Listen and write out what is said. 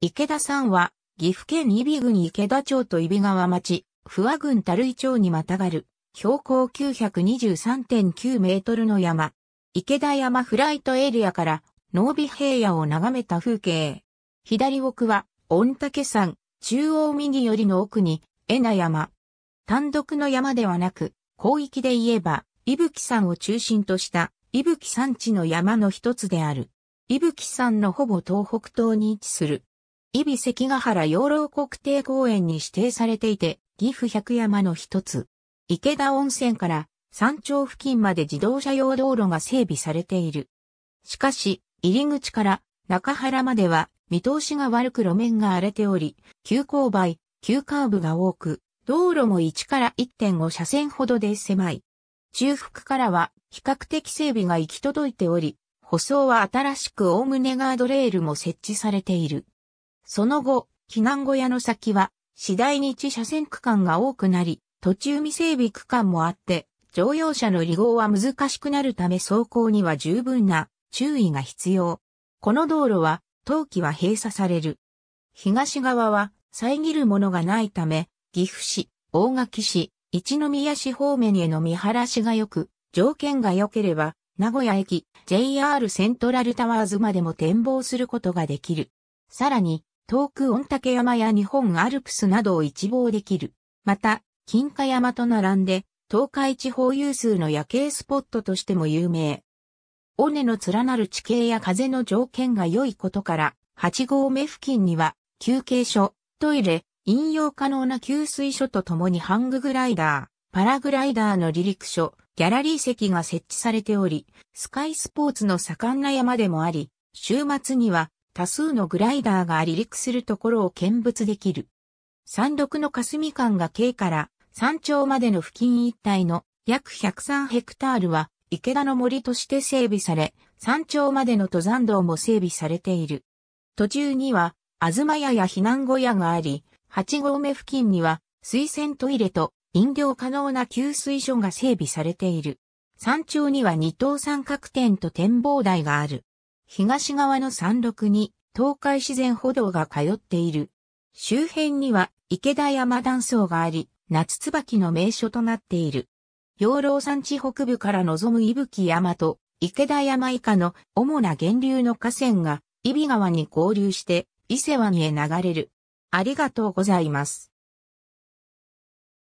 池田山は、岐阜県伊比郡池田町と伊比川町、不和郡樽井町にまたがる、標高923.9メートルの山、池田山フライトエリアから、濃尾平野を眺めた風景。左奥は、御嶽山、中央右よりの奥に、江那山。単独の山ではなく、広域で言えば、伊吹山を中心とした、伊吹山地の山の一つである。伊吹山のほぼ東北東に位置する。伊比関ヶ原養老国定公園に指定されていて、岐阜百山の一つ。池田温泉から山頂付近まで自動車用道路が整備されている。しかし、入り口から中原までは見通しが悪く路面が荒れており、急勾配、急カーブが多く、道路も1から1.5車線ほどで狭い。中腹からは比較的整備が行き届いており、舗装は新しく概ねガードレールも設置されている。その後、避難小屋の先は、次第に地車線区間が多くなり、途中未整備区間もあって、乗用車の離合は難しくなるため走行には十分な注意が必要。この道路は、冬季は閉鎖される。東側は、遮るものがないため、岐阜市、大垣市、一宮市方面への見晴らしが良く、条件が良ければ、名古屋駅、JR セントラルタワーズまでも展望することができる。さらに、遠く御嶽山や日本アルプスなどを一望できる。また、金華山と並んで、東海地方有数の夜景スポットとしても有名。尾根の連なる地形や風の条件が良いことから、8合目付近には、休憩所、トイレ、飲用可能な給水所とともにハンググライダー、パラグライダーの離陸所、ギャラリー席が設置されており、スカイスポーツの盛んな山でもあり、週末には多数のグライダーが離陸するところを見物できる。山麓の霞間が K から山頂までの付近一帯の約103ヘクタールは池田の森として整備され、山頂までの登山道も整備されている。途中には、あずま屋や避難小屋があり、8合目付近には水洗トイレと飲料可能な給水所が整備されている。山頂には二等三角点と展望台がある。東側の山麓に東海自然歩道が通っている。周辺には池田山断層があり、夏椿の名所となっている。養老山地北部から望む伊吹山と池田山以下の主な源流の河川が伊比川に合流して伊勢湾へ流れる。ありがとうございます。